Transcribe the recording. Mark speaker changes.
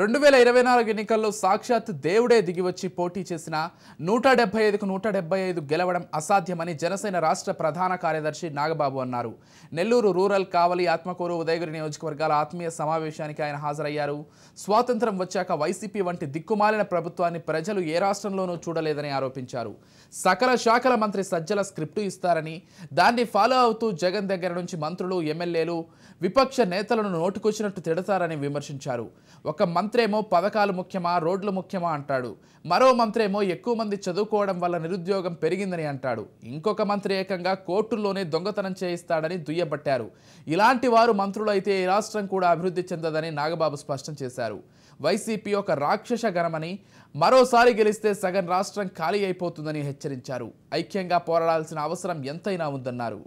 Speaker 1: రెండు వేల ఇరవై నాలుగు ఎన్నికల్లో సాక్షాత్ దేవుడే దిగివచ్చి పోటీ చేసిన నూట డెబ్బై ఐదుకు నూట డెబ్బై ఐదు గెలవడం అసాధ్యమని జనసేన రాష్ట్ర ప్రధాన కార్యదర్శి నాగబాబు అన్నారు నెల్లూరు రూరల్ కావలి ఆత్మకూరు ఉదయగిరి నియోజకవర్గాల ఆత్మీయ సమావేశానికి ఆయన హాజరయ్యారు స్వాతంత్రం వచ్చాక వైసీపీ వంటి దిక్కుమాలిన ప్రభుత్వాన్ని ప్రజలు ఏ రాష్ట్రంలోనూ చూడలేదని ఆరోపించారు సకల శాఖల మంత్రి సజ్జల స్క్రిప్టు ఇస్తారని దాన్ని ఫాలో అవుతూ జగన్ దగ్గర నుంచి మంత్రులు ఎమ్మెల్యేలు విపక్ష నేతలను నోటుకొచ్చినట్టు తిడతారని విమర్శించారు ఒక మంత్రేమో పథకాలు ముఖ్యమా రోడ్లు ముఖ్యమా అంటాడు మరో మంత్రేమో ఎక్కువ మంది చదువుకోవడం వల్ల నిరుద్యోగం పెరిగిందని అంటాడు ఇంకొక మంత్రి ఏకంగా కోర్టుల్లోనే దొంగతనం చేయిస్తాడని దుయ్యబట్టారు ఇలాంటి వారు మంత్రులు అయితే ఈ రాష్ట్రం కూడా అభివృద్ధి చెందదని నాగబాబు స్పష్టం చేశారు వైసీపీ ఒక రాక్షస గణమని మరోసారి గెలిస్తే సగం రాష్ట్రం ఖాళీ అయిపోతుందని హెచ్చరించారు ఐక్యంగా పోరాడాల్సిన అవసరం ఎంతైనా ఉందన్నారు